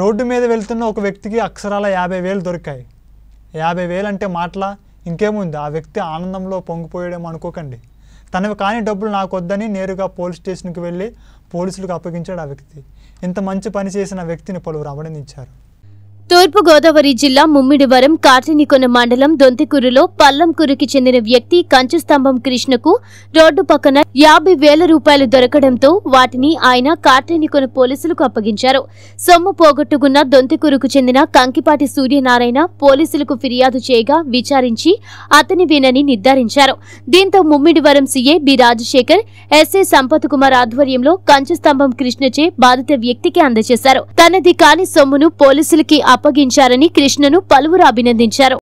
road మీద వెళ్తున్న ఒక వ్యక్తికి అక్షరాల యాభై వేలు దొరికాయి యాభై వేలు అంటే మాటల ఇంకేముంది ఆ వ్యక్తి ఆనందంలో పొంగిపోయడం అనుకోకండి తనవి కాని డబ్బులు నాకు వద్దని నేరుగా పోలీస్ స్టేషన్కి వెళ్ళి పోలీసులకు అప్పగించాడు ఆ వ్యక్తి ఇంత మంచి పని చేసిన వ్యక్తిని పలువురు అభినందించారు తూర్పుగోదావరి జిల్లా ముమ్మిడివరం కాటినికొన మండలం దొంతికూరులో పల్లంకూరుకి చెందిన వ్యక్తి కంచుస్తంభం కృష్ణకు రోడ్డు పక్కన యాభై వేల రూపాయలు దొరకడంతో వాటిని ఆయన కాటినికొన పోలీసులకు అప్పగించారు సొమ్ము పోగొట్టుకున్న దొంతికూరుకు చెందిన కంకిపాటి సూర్యనారాయణ పోలీసులకు ఫిర్యాదు చేయగా విచారించి అతని అతనివేనని నిర్ధారించారు దీంతో Mummidivaram CI B Rajasekhar SI Sampath Kumar ఆధ్వర్యంలో కంచుస్తంభం కృష్ణచే బాధిత వ్యక్తికి అందజేశారు తనది కాని సొమ్మును పోలీసులకి అప్పగించారని కృష్ణను పలువురు అభినందించారు